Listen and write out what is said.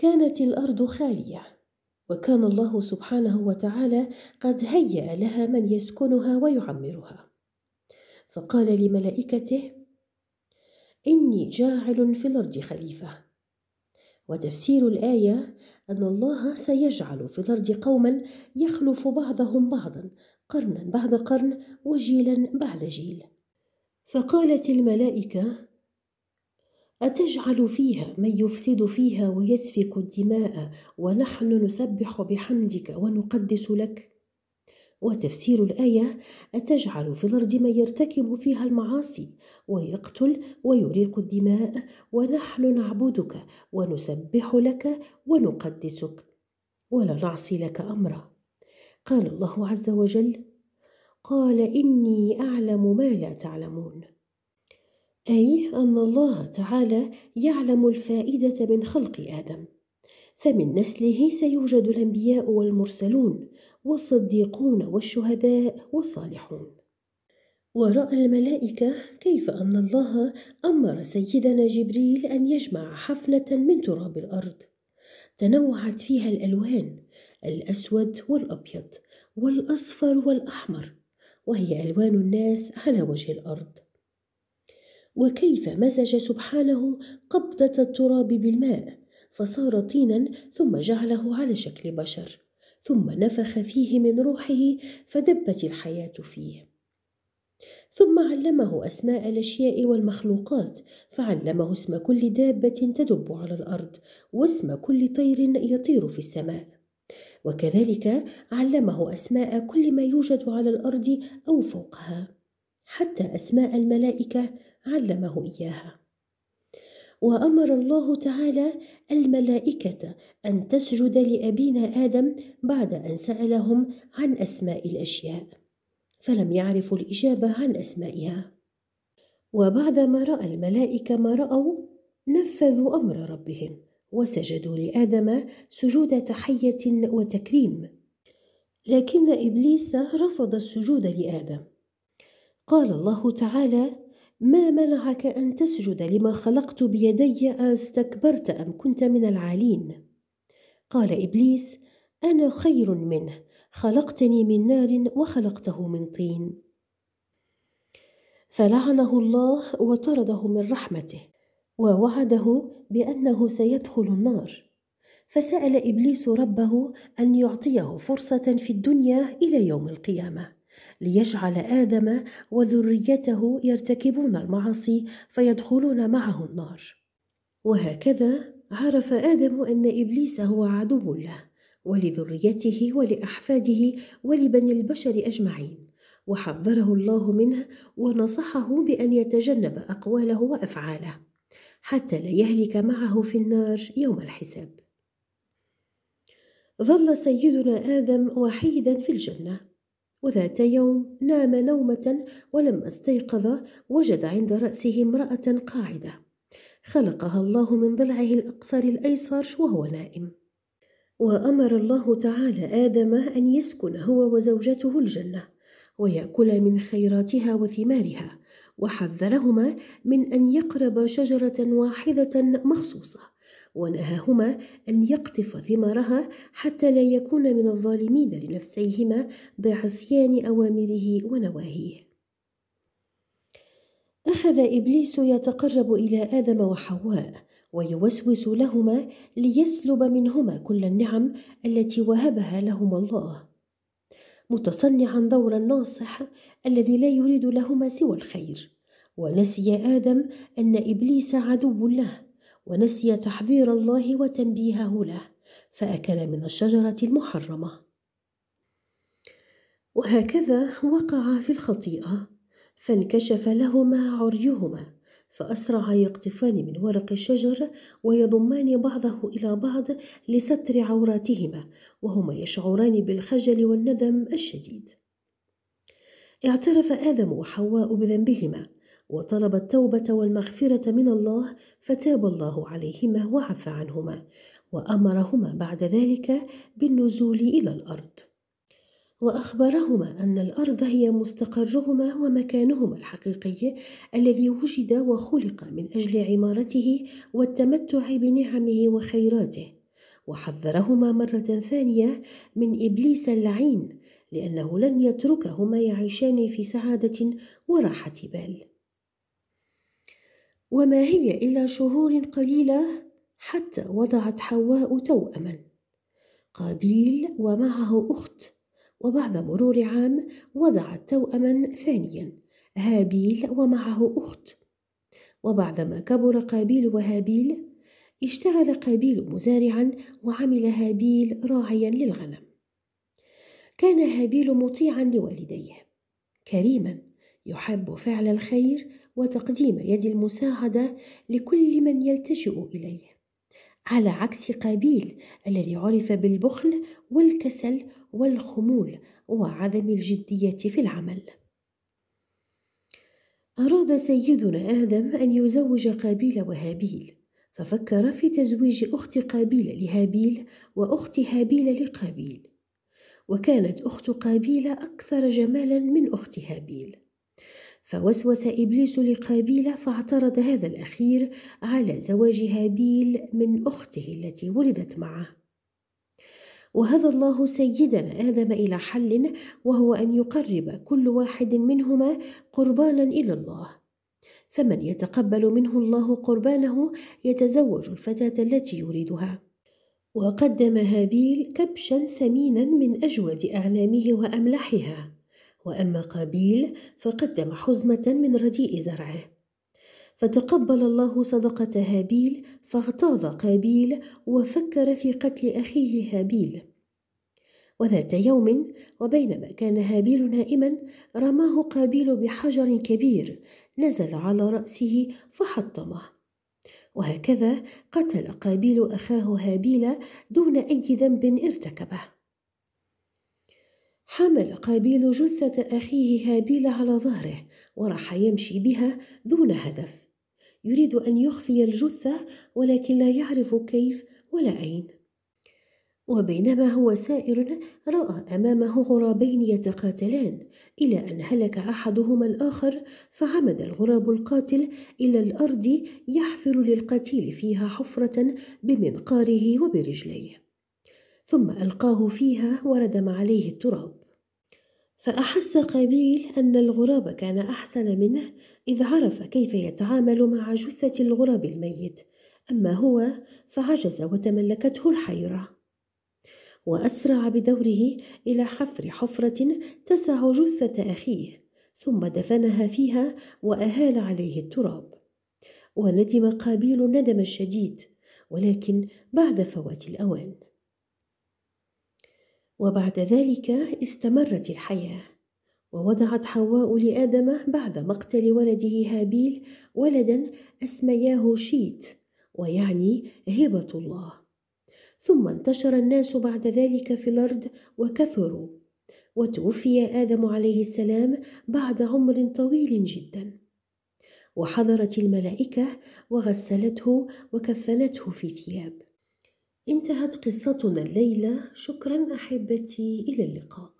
كانت الارض خاليه وكان الله سبحانه وتعالى قد هيا لها من يسكنها ويعمرها فقال لملائكته اني جاعل في الارض خليفه وتفسير الايه ان الله سيجعل في الارض قوما يخلف بعضهم بعضا قرنا بعد قرن وجيلا بعد جيل فقالت الملائكه أتجعل فيها من يفسد فيها ويسفك الدماء ونحن نسبح بحمدك ونقدس لك وتفسير الآية أتجعل في الأرض من يرتكب فيها المعاصي ويقتل ويريق الدماء ونحن نعبدك ونسبح لك ونقدسك ولا نعصي لك أمرا قال الله عز وجل قال إني أعلم ما لا تعلمون أي أن الله تعالى يعلم الفائدة من خلق آدم، فمن نسله سيوجد الأنبياء والمرسلون، والصديقون والشهداء والصالحون. ورأى الملائكة كيف أن الله أمر سيدنا جبريل أن يجمع حفنة من تراب الأرض، تنوعت فيها الألوان الأسود والأبيض والأصفر والأحمر، وهي ألوان الناس على وجه الأرض. وكيف مزج سبحانه قبضة التراب بالماء فصار طينا ثم جعله على شكل بشر ثم نفخ فيه من روحه فدبت الحياة فيه ثم علمه أسماء الأشياء والمخلوقات فعلمه اسم كل دابة تدب على الأرض واسم كل طير يطير في السماء وكذلك علمه أسماء كل ما يوجد على الأرض أو فوقها حتى أسماء الملائكة علمه إياها وأمر الله تعالى الملائكة أن تسجد لأبينا آدم بعد أن سألهم عن أسماء الأشياء فلم يعرفوا الإجابة عن أسمائها وبعدما رأى الملائكة ما رأوا نفذوا أمر ربهم وسجدوا لآدم سجود تحية وتكريم لكن إبليس رفض السجود لآدم قال الله تعالى ما منعك ان تسجد لما خلقت بيدي استكبرت ام كنت من العالين قال ابليس انا خير منه خلقتني من نار وخلقته من طين فلعنه الله وطرده من رحمته ووعده بانه سيدخل النار فسال ابليس ربه ان يعطيه فرصه في الدنيا الى يوم القيامه ليجعل آدم وذريته يرتكبون المعاصي فيدخلون معه النار وهكذا عرف آدم أن إبليس هو عدو له ولذريته ولأحفاده ولبني البشر أجمعين وحذره الله منه ونصحه بأن يتجنب أقواله وأفعاله حتى لا يهلك معه في النار يوم الحساب ظل سيدنا آدم وحيدا في الجنة وذات يوم نام نومة ولما استيقظ وجد عند رأسه امرأة قاعدة خلقها الله من ضلعه الأقصر الأيسر وهو نائم وأمر الله تعالى آدم أن يسكن هو وزوجته الجنة ويأكل من خيراتها وثمارها وحذرهما من أن يقرب شجرة واحدة مخصوصة ونهاهما أن يقطف ثمارها حتى لا يكون من الظالمين لنفسيهما بعصيان أوامره ونواهيه أخذ إبليس يتقرب إلى آدم وحواء ويوسوس لهما ليسلب منهما كل النعم التي وهبها لهما الله متصنعا دور الناصح الذي لا يريد لهما سوى الخير ونسي آدم أن إبليس عدو له ونسي تحذير الله وتنبيهه له فاكل من الشجره المحرمه وهكذا وقعا في الخطيئه فانكشف لهما عريهما فاسرعا يقطفان من ورق الشجر ويضمان بعضه الى بعض لستر عوراتهما وهما يشعران بالخجل والندم الشديد اعترف ادم وحواء بذنبهما وطلب التوبة والمغفرة من الله فتاب الله عليهما وعفى عنهما وأمرهما بعد ذلك بالنزول إلى الأرض وأخبرهما أن الأرض هي مستقرهما ومكانهما الحقيقي الذي وجد وخلق من أجل عمارته والتمتع بنعمه وخيراته وحذرهما مرة ثانية من إبليس اللعين لأنه لن يتركهما يعيشان في سعادة وراحة بال وما هي إلا شهور قليلة حتى وضعت حواء توأما قابيل ومعه أخت وبعد مرور عام وضعت توأما ثانيا هابيل ومعه أخت وبعدما كبر قابيل وهابيل اشتغل قابيل مزارعا وعمل هابيل راعيا للغنم كان هابيل مطيعا لوالديه كريما يحب فعل الخير وتقديم يد المساعدة لكل من يلتجئ إليه على عكس قابيل الذي عرف بالبخل والكسل والخمول وعدم الجدية في العمل. أراد سيدنا آدم أن يزوج قابيل وهابيل، ففكر في تزويج أخت قابيل لهابيل وأخت هابيل لقابيل، وكانت أخت قابيل أكثر جمالا من أخت هابيل. فوسوس إبليس لقابيل فاعترض هذا الأخير على زواج هابيل من أخته التي ولدت معه وهذا الله سيدنا آدم إلى حل وهو أن يقرب كل واحد منهما قربانا إلى الله فمن يتقبل منه الله قربانه يتزوج الفتاة التي يريدها وقدم هابيل كبشا سمينا من أجود أغنامه وأملحها واما قابيل فقدم حزمه من رديء زرعه فتقبل الله صدقه هابيل فاغتاظ قابيل وفكر في قتل اخيه هابيل وذات يوم وبينما كان هابيل نائما رماه قابيل بحجر كبير نزل على راسه فحطمه وهكذا قتل قابيل اخاه هابيل دون اي ذنب ارتكبه حمل قابيل جثة أخيه هابيل على ظهره وراح يمشي بها دون هدف يريد أن يخفي الجثة ولكن لا يعرف كيف ولا أين وبينما هو سائر رأى أمامه غرابين يتقاتلان إلى أن هلك أحدهما الآخر فعمد الغراب القاتل إلى الأرض يحفر للقتيل فيها حفرة بمنقاره وبرجليه ثم ألقاه فيها وردم عليه التراب فأحس قابيل أن الغراب كان أحسن منه إذ عرف كيف يتعامل مع جثة الغراب الميت أما هو فعجز وتملكته الحيرة وأسرع بدوره إلى حفر حفرة تسع جثة أخيه ثم دفنها فيها وأهال عليه التراب وندم قابيل الندم الشديد ولكن بعد فوات الأوان وبعد ذلك استمرت الحياة ووضعت حواء لآدم بعد مقتل ولده هابيل ولدا أسمياه شيت ويعني هبة الله ثم انتشر الناس بعد ذلك في الأرض وكثروا وتوفي آدم عليه السلام بعد عمر طويل جدا وحضرت الملائكة وغسلته وكفنته في ثياب انتهت قصتنا الليله شكرا احبتي الى اللقاء